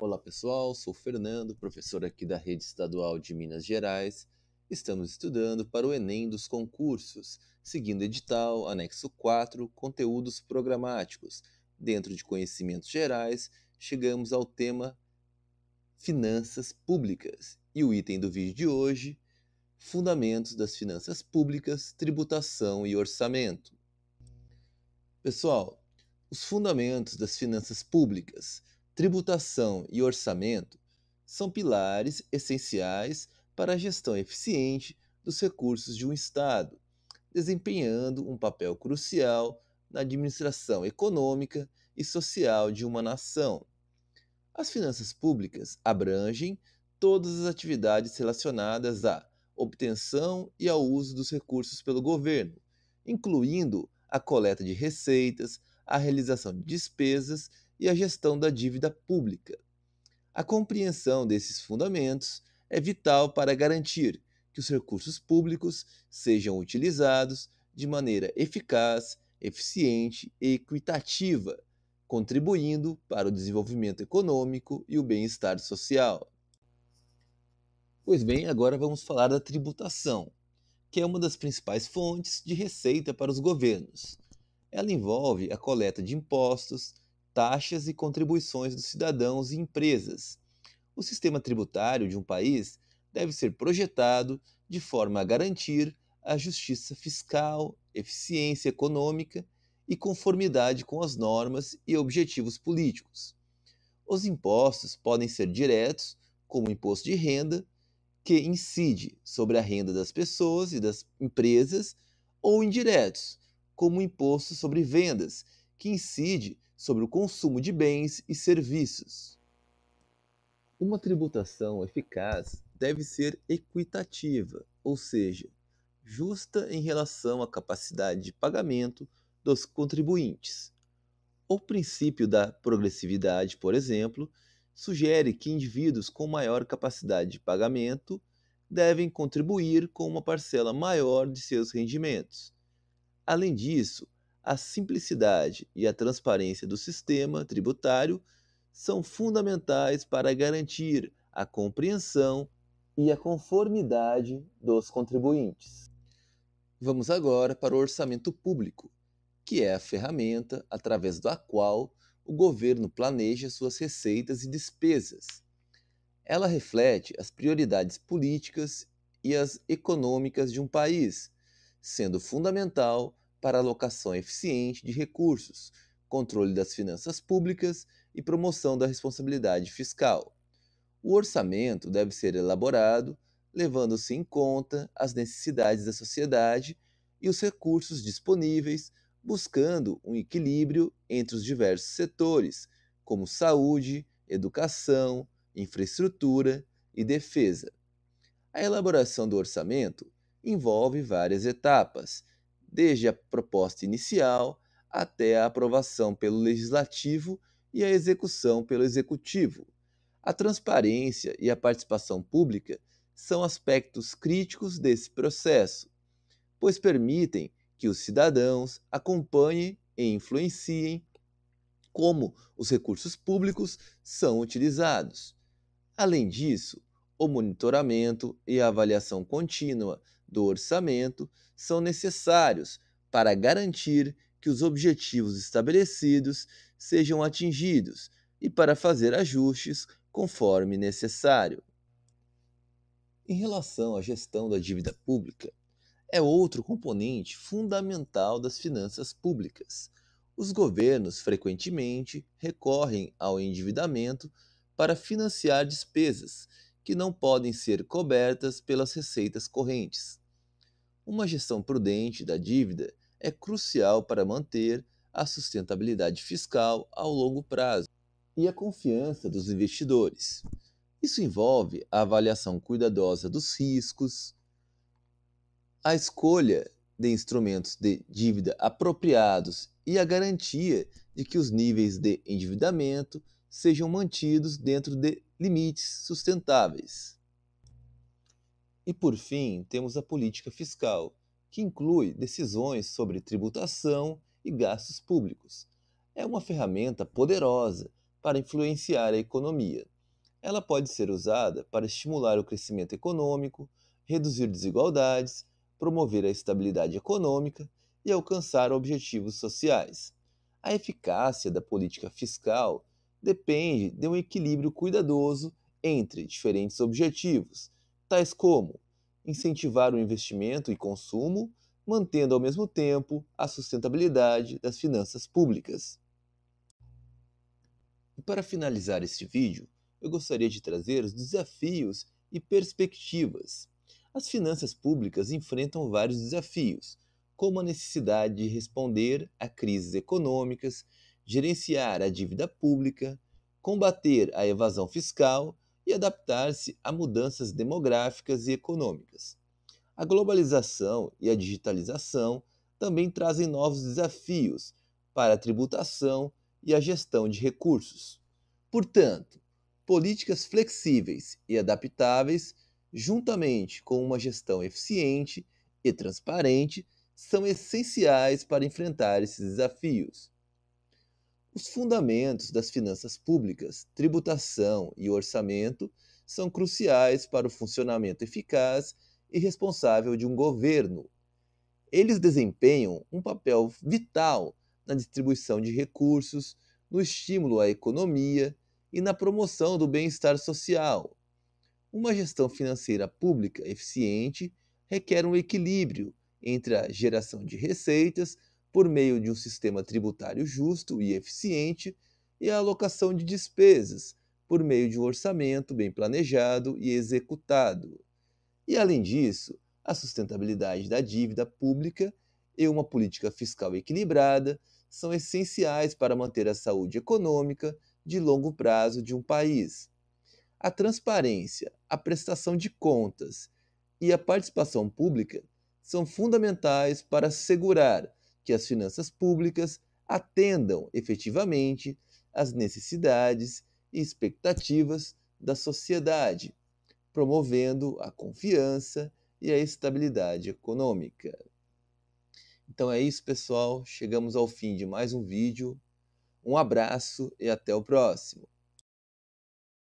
Olá pessoal, sou Fernando, professor aqui da Rede Estadual de Minas Gerais. Estamos estudando para o Enem dos concursos, seguindo edital, anexo 4, conteúdos programáticos. Dentro de conhecimentos gerais, chegamos ao tema finanças públicas. E o item do vídeo de hoje, fundamentos das finanças públicas, tributação e orçamento. Pessoal, os fundamentos das finanças públicas tributação e orçamento são pilares essenciais para a gestão eficiente dos recursos de um Estado, desempenhando um papel crucial na administração econômica e social de uma nação. As finanças públicas abrangem todas as atividades relacionadas à obtenção e ao uso dos recursos pelo governo, incluindo a coleta de receitas, a realização de despesas e a gestão da dívida pública. A compreensão desses fundamentos é vital para garantir que os recursos públicos sejam utilizados de maneira eficaz, eficiente e equitativa, contribuindo para o desenvolvimento econômico e o bem-estar social. Pois bem, agora vamos falar da tributação, que é uma das principais fontes de receita para os governos. Ela envolve a coleta de impostos, taxas e contribuições dos cidadãos e empresas. O sistema tributário de um país deve ser projetado de forma a garantir a justiça fiscal, eficiência econômica e conformidade com as normas e objetivos políticos. Os impostos podem ser diretos, como o imposto de renda, que incide sobre a renda das pessoas e das empresas, ou indiretos, como o imposto sobre vendas, que incide sobre o consumo de bens e serviços. Uma tributação eficaz deve ser equitativa, ou seja, justa em relação à capacidade de pagamento dos contribuintes. O princípio da progressividade, por exemplo, sugere que indivíduos com maior capacidade de pagamento devem contribuir com uma parcela maior de seus rendimentos. Além disso, a simplicidade e a transparência do sistema tributário são fundamentais para garantir a compreensão e a conformidade dos contribuintes. Vamos agora para o orçamento público, que é a ferramenta através da qual o governo planeja suas receitas e despesas. Ela reflete as prioridades políticas e as econômicas de um país, sendo fundamental para alocação eficiente de recursos, controle das finanças públicas e promoção da responsabilidade fiscal. O orçamento deve ser elaborado levando-se em conta as necessidades da sociedade e os recursos disponíveis, buscando um equilíbrio entre os diversos setores, como saúde, educação, infraestrutura e defesa. A elaboração do orçamento envolve várias etapas desde a proposta inicial até a aprovação pelo legislativo e a execução pelo executivo. A transparência e a participação pública são aspectos críticos desse processo, pois permitem que os cidadãos acompanhem e influenciem como os recursos públicos são utilizados. Além disso, o monitoramento e a avaliação contínua do orçamento são necessários para garantir que os objetivos estabelecidos sejam atingidos e para fazer ajustes conforme necessário. Em relação à gestão da dívida pública, é outro componente fundamental das finanças públicas. Os governos frequentemente recorrem ao endividamento para financiar despesas que não podem ser cobertas pelas receitas correntes. Uma gestão prudente da dívida é crucial para manter a sustentabilidade fiscal ao longo prazo e a confiança dos investidores. Isso envolve a avaliação cuidadosa dos riscos, a escolha de instrumentos de dívida apropriados e a garantia de que os níveis de endividamento sejam mantidos dentro de limites sustentáveis. E por fim, temos a política fiscal, que inclui decisões sobre tributação e gastos públicos. É uma ferramenta poderosa para influenciar a economia. Ela pode ser usada para estimular o crescimento econômico, reduzir desigualdades, promover a estabilidade econômica e alcançar objetivos sociais. A eficácia da política fiscal depende de um equilíbrio cuidadoso entre diferentes objetivos, tais como incentivar o investimento e consumo, mantendo ao mesmo tempo a sustentabilidade das finanças públicas. E para finalizar este vídeo, eu gostaria de trazer os desafios e perspectivas. As finanças públicas enfrentam vários desafios, como a necessidade de responder a crises econômicas, gerenciar a dívida pública, combater a evasão fiscal e adaptar-se a mudanças demográficas e econômicas. A globalização e a digitalização também trazem novos desafios para a tributação e a gestão de recursos. Portanto, políticas flexíveis e adaptáveis, juntamente com uma gestão eficiente e transparente, são essenciais para enfrentar esses desafios. Os fundamentos das finanças públicas, tributação e orçamento são cruciais para o funcionamento eficaz e responsável de um governo. Eles desempenham um papel vital na distribuição de recursos, no estímulo à economia e na promoção do bem-estar social. Uma gestão financeira pública eficiente requer um equilíbrio entre a geração de receitas por meio de um sistema tributário justo e eficiente, e a alocação de despesas, por meio de um orçamento bem planejado e executado. E, além disso, a sustentabilidade da dívida pública e uma política fiscal equilibrada são essenciais para manter a saúde econômica de longo prazo de um país. A transparência, a prestação de contas e a participação pública são fundamentais para assegurar que as finanças públicas atendam efetivamente às necessidades e expectativas da sociedade, promovendo a confiança e a estabilidade econômica. Então é isso, pessoal. Chegamos ao fim de mais um vídeo. Um abraço e até o próximo.